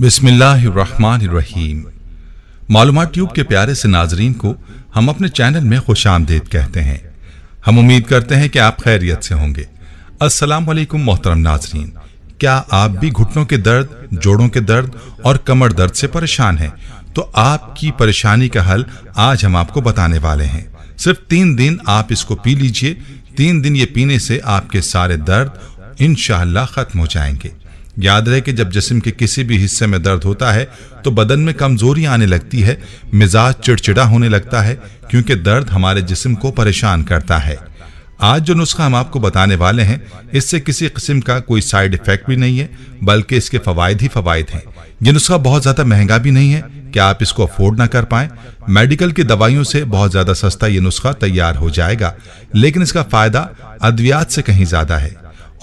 बिस्मिल्लाहिर्रहमानिर्रहीम मालूम ट्यूब के प्यारे से नाजरीन को हम अपने चैनल में खुश आमदेद कहते हैं हम उम्मीद करते हैं कि आप खैरियत से होंगे अस्सलाम वालेकुम मोहतरम नाजरीन क्या आप भी घुटनों के दर्द जोड़ों के दर्द और कमर दर्द से परेशान हैं तो आपकी परेशानी का हल आज हम आपको बताने वाले हैं सिर्फ तीन दिन आप इसको पी लीजिए तीन दिन ये पीने से आपके सारे दर्द इन ख़त्म हो जाएंगे याद रहे कि जब जिसम के किसी भी हिस्से में दर्द होता है तो बदन में कमजोरी आने लगती है मिजाज चिड़चिड़ा होने लगता है क्योंकि दर्द हमारे जिसम को परेशान करता है आज जो नुस्खा हम आपको बताने वाले हैं इससे किसी किस्म का कोई साइड इफेक्ट भी नहीं है बल्कि इसके फवायद ही फवायद हैं ये नुस्खा बहुत ज़्यादा महंगा भी नहीं है क्या आप इसको अफोर्ड ना कर पाएं मेडिकल की दवाइयों से बहुत ज़्यादा सस्ता ये नुस्खा तैयार हो जाएगा लेकिन इसका फ़ायदा अद्वियात से कहीं ज़्यादा है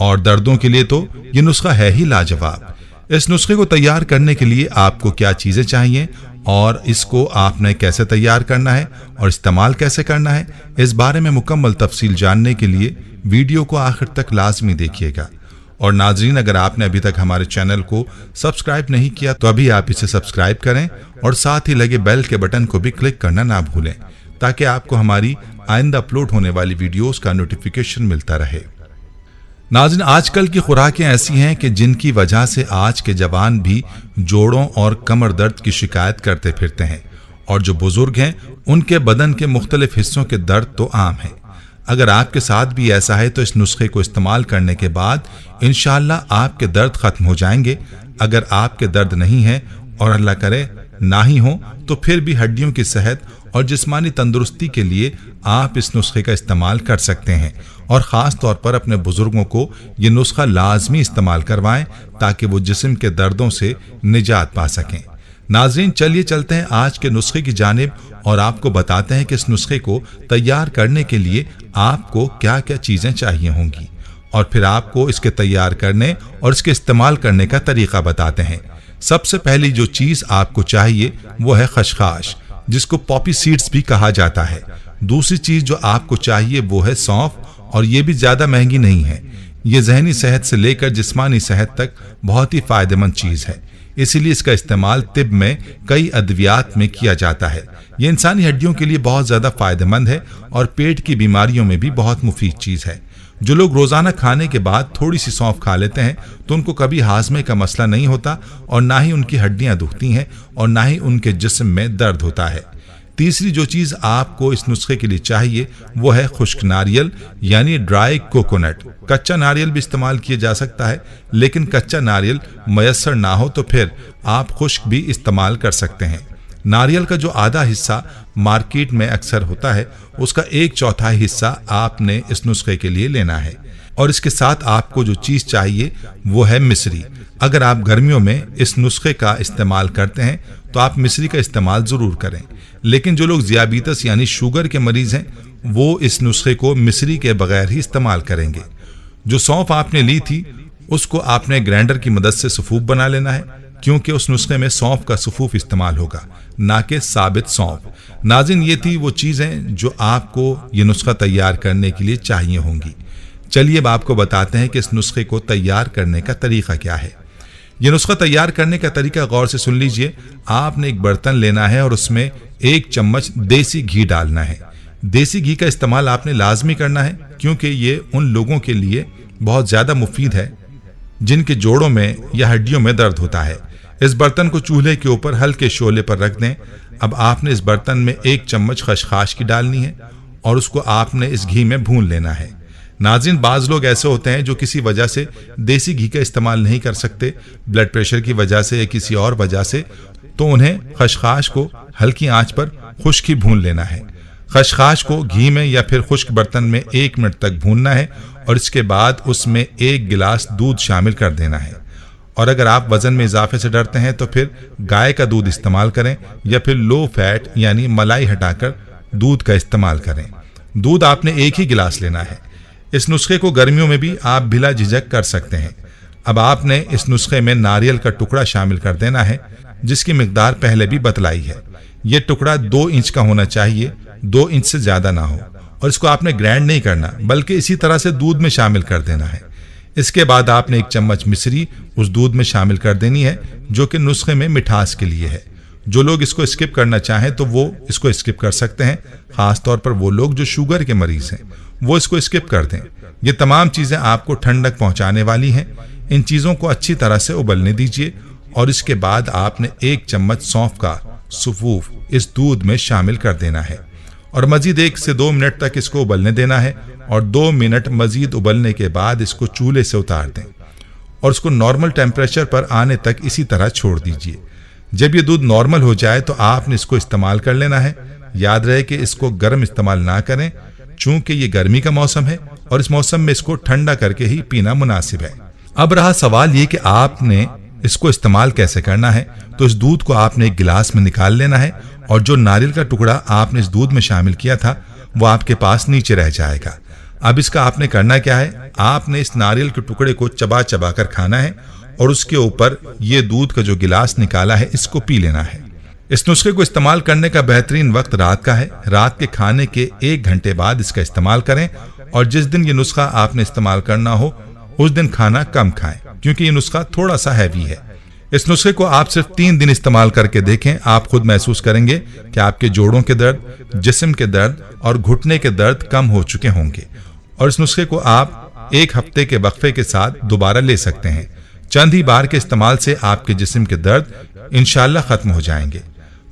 और दर्दों के लिए तो ये नुस्खा है ही लाजवाब इस नुस्खे को तैयार करने के लिए आपको क्या चीज़ें चाहिए और इसको आपने कैसे तैयार करना है और इस्तेमाल कैसे करना है इस बारे में मुकम्मल तफसील जानने के लिए वीडियो को आखिर तक लाजमी देखिएगा और नाजरीन अगर आपने अभी तक हमारे चैनल को सब्सक्राइब नहीं किया तो अभी आप इसे सब्सक्राइब करें और साथ ही लगे बेल के बटन को भी क्लिक करना ना भूलें ताकि आपको हमारी आइंदा अपलोड होने वाली वीडियोस का नोटिफिकेशन मिलता रहे नाजिन आजकल की खुराकें ऐसी हैं कि जिनकी वजह से आज के जवान भी जोड़ों और कमर दर्द की शिकायत करते फिरते हैं और जो बुजुर्ग हैं उनके बदन के मुख्तलिफ हिस्सों के दर्द तो आम हैं अगर आपके साथ भी ऐसा है तो इस नुस्खे को इस्तेमाल करने के बाद इन आपके दर्द ख़त्म हो जाएंगे अगर आपके दर्द नहीं हैं और अल्लाह करे ना ही हो तो फिर भी हड्डियों की सेहत और जिस्मानी तंदुरुस्ती के लिए आप इस नुस्खे का इस्तेमाल कर सकते हैं और ख़ास तौर पर अपने बुज़ुर्गों को ये नुस्खा लाजमी इस्तेमाल करवाएं ताकि वो जिसम के दर्दों से निजात पा सकें नाजरीन चलिए चलते हैं आज के नुस्खे की जानब और आपको बताते हैं कि इस नुस्खे को तैयार करने के लिए आपको क्या क्या चीज़ें चाहिए होंगी और फिर आपको इसके तैयार करने और इसके इस्तेमाल करने का तरीका बताते हैं सबसे पहली जो चीज आपको चाहिए वो है खशखाश जिसको पॉपी सीड्स भी कहा जाता है दूसरी चीज जो आपको चाहिए वो है सौंफ और ये भी ज्यादा महंगी नहीं है ये जहनी सेहत से लेकर जिसमानी सेहत तक बहुत ही फायदेमंद चीज है इसीलिए इसका इस्तेमाल तिब में कई अद्वियात में किया जाता है ये इंसानी हड्डियों के लिए बहुत ज़्यादा फायदेमंद है और पेट की बीमारियों में भी बहुत मुफीद चीज़ है जो लोग रोज़ाना खाने के बाद थोड़ी सी सौंफ खा लेते हैं तो उनको कभी हाजमे का मसला नहीं होता और ना ही उनकी हड्डियां दुखती हैं और ना ही उनके जिस्म में दर्द होता है तीसरी जो चीज़ आपको इस नुस्खे के लिए चाहिए वो है खुश्क नारियल यानी ड्राई कोकोनट कच्चा नारियल भी इस्तेमाल किया जा सकता है लेकिन कच्चा नारियल मैसर ना हो तो फिर आप खुश्क भी इस्तेमाल कर सकते हैं नारियल का जो आधा हिस्सा मार्केट में अक्सर होता है उसका एक चौथाई हिस्सा आपने इस नुस्खे के लिए लेना है और इसके साथ आपको जो चीज़ चाहिए वो है मिश्री अगर आप गर्मियों में इस नुस्खे का इस्तेमाल करते हैं तो आप मिश्री का इस्तेमाल ज़रूर करें लेकिन जो लोग ज़ियाबीतस यानी शुगर के मरीज़ हैं वो इस नुस्खे को मिश्री के बगैर ही इस्तेमाल करेंगे जो सौंफ आपने ली थी उसको आपने ग्राइंडर की मदद से सफूफ बना लेना है क्योंकि उस नुस्खे में सौंफ का सफूफ इस्तेमाल होगा ना कि साबित सौंफ नाजिन ये थी वो चीज़ें जो आपको ये नुस्खा तैयार करने के लिए चाहिए होंगी चलिए अब आपको बताते हैं कि इस नुस्खे को तैयार करने का तरीका क्या है यह नुस्खा तैयार करने का तरीका गौर से सुन लीजिए आपने एक बर्तन लेना है और उसमें एक चम्मच देसी घी डालना है देसी घी का इस्तेमाल आपने लाजमी करना है क्योंकि ये उन लोगों के लिए बहुत ज़्यादा मुफीद है जिनके जोड़ों में या हड्डियों में दर्द होता है इस बर्तन को चूल्हे के ऊपर हल्के शोले पर रख दें अब आपने इस बर्तन में एक चम्मच खशखाश की डालनी है और उसको आपने इस घी में भून लेना है नाजिन बाज लोग ऐसे होते हैं जो किसी वजह से देसी घी का इस्तेमाल नहीं कर सकते ब्लड प्रेशर की वजह से या किसी और वजह से तो उन्हें खशखाश को हल्की आंच पर खुश्क ही भून लेना है खशखाश को घी में या फिर खुश्क बर्तन में एक मिनट तक भूनना है और इसके बाद उसमें एक गिलास दूध शामिल कर देना है और अगर आप वजन में इजाफे से डरते हैं तो फिर गाय का दूध इस्तेमाल करें या फिर लो फैट यानी मलाई हटाकर दूध का इस्तेमाल करें दूध आपने एक ही गिलास लेना है इस नुस्खे को गर्मियों में भी आप भिला झिझक कर सकते हैं अब आपने इस नुस्खे में नारियल का टुकड़ा शामिल कर देना है जिसकी मकदार पहले भी बतलाई है ये टुकड़ा दो इंच का होना चाहिए दो इंच से ज़्यादा ना हो और इसको आपने ग्रैंड नहीं करना बल्कि इसी तरह से दूध में शामिल कर देना है इसके बाद आपने एक चम्मच मिश्री उस दूध में शामिल कर देनी है जो कि नुस्खे में मिठास के लिए है जो लोग इसको स्किप करना चाहें तो वो इसको स्किप कर सकते हैं खासतौर पर वो लोग जो शुगर के मरीज हैं वो इसको स्किप कर दें ये तमाम चीज़ें आपको ठंडक पहुंचाने वाली हैं इन चीज़ों को अच्छी तरह से उबलने दीजिए और इसके बाद आपने एक चम्मच सौंफ का सफूफ इस दूध में शामिल कर देना है और मजीद एक से दो मिनट तक इसको उबलने देना है और दो मिनट मजीद उबलने के बाद इसको चूल्हे से उतार दें और उसको नॉर्मल टेम्परेचर पर आने तक इसी तरह छोड़ दीजिए जब ये दूध नॉर्मल हो जाए तो आपने इसको इस्तेमाल कर लेना है याद रहे कि इसको गर्म इस्तेमाल ना करें चूंकि ये गर्मी का मौसम है और इस मौसम में इसको ठंडा करके ही पीना मुनासिब है अब रहा सवाल ये कि आपने इसको इस्तेमाल कैसे करना है तो इस दूध को आपने एक गिलास में निकाल लेना है और जो नारियल का टुकड़ा आपने इस दूध में शामिल किया था वो आपके पास नीचे रह जाएगा अब इसका आपने करना क्या है आपने इस नारियल के टुकड़े को चबा चबा कर खाना है और उसके ऊपर ये दूध का जो गिलास निकाला है इसको पी लेना है इस नुस्खे को इस्तेमाल करने का बेहतरीन वक्त रात का है रात के खाने के एक घंटे बाद इसका इस्तेमाल करें और जिस दिन ये नुस्खा आपने इस्तेमाल करना हो उस दिन खाना कम खाएं क्योंकि ये नुस्खा थोड़ा सा हैवी है इस नुस्खे को आप सिर्फ तीन दिन इस्तेमाल करके देखें आप खुद महसूस करेंगे कि आपके जोड़ों के दर्द जिसम के दर्द और घुटने के दर्द कम हो चुके होंगे और इस नुस्खे को आप एक हफ्ते के वक्फे के साथ दोबारा ले सकते हैं चंद ही बार के इस्तेमाल से आपके जिसम के दर्द इनशाला ख़त्म हो जाएंगे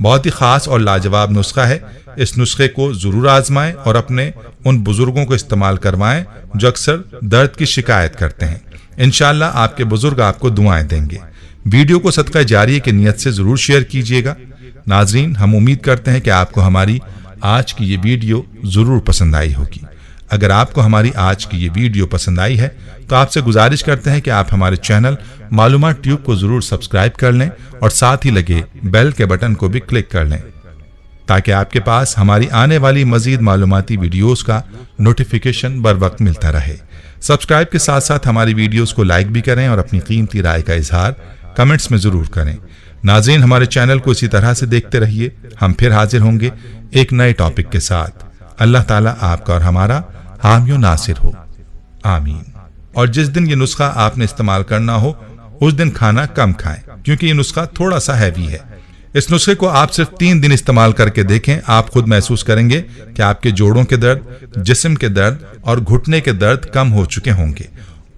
बहुत ही ख़ास और लाजवाब नुस्खा है इस नुस्खे को ज़रूर आजमाएं और अपने उन बुज़ुर्गों को इस्तेमाल करवाएं जो अक्सर दर्द की शिकायत करते हैं इनशाला आपके बुजुर्ग आपको दुआएं देंगे वीडियो को सदका जारी की नीयत से ज़रूर शेयर कीजिएगा नाजरीन हम उम्मीद करते हैं कि आपको हमारी आज की ये वीडियो ज़रूर पसंद आई होगी अगर आपको हमारी आज की ये वीडियो पसंद आई है तो आपसे गुजारिश करते हैं कि आप हमारे चैनल मालूम ट्यूब को ज़रूर सब्सक्राइब कर लें और साथ ही लगे बेल के बटन को भी क्लिक कर लें ताकि आपके पास हमारी आने वाली मजीद मालूमती वीडियोस का नोटिफिकेशन बर वक्त मिलता रहे सब्सक्राइब के साथ साथ हमारी वीडियोस को लाइक भी करें और अपनी कीमती राय का इजहार कमेंट्स में ज़रूर करें नाजीन हमारे चैनल को इसी तरह से देखते रहिए हम फिर हाजिर होंगे एक नए टॉपिक के साथ अल्लाह ताला आपका और हमारा हामियो नासिर हो आमीन और जिस दिन ये नुस्खा आपने इस्तेमाल करना हो उस दिन खाना कम खाएं क्योंकि ये नुस्खा थोड़ा सा हैवी है इस नुस्खे को आप सिर्फ तीन दिन इस्तेमाल करके देखें आप खुद महसूस करेंगे कि आपके जोड़ों के दर्द जिस्म के दर्द और घुटने के दर्द कम हो चुके होंगे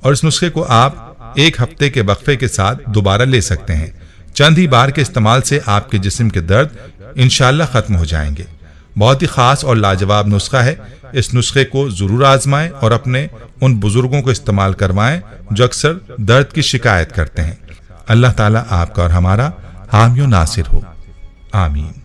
और इस नुस्खे को आप एक हफ्ते के वक्फे के साथ दोबारा ले सकते हैं चंद ही बार के इस्तेमाल से आपके जिस्म के दर्द इनशाला ख़त्म हो जाएंगे बहुत ही ख़ास और लाजवाब नुस्खा है इस नुस्खे को ज़रूर आजमाएं और अपने उन बुज़ुर्गों को इस्तेमाल करवाएं जो अक्सर दर्द की शिकायत करते हैं अल्लाह ताला आपका और हमारा آمیو ناصر ہو. آمین.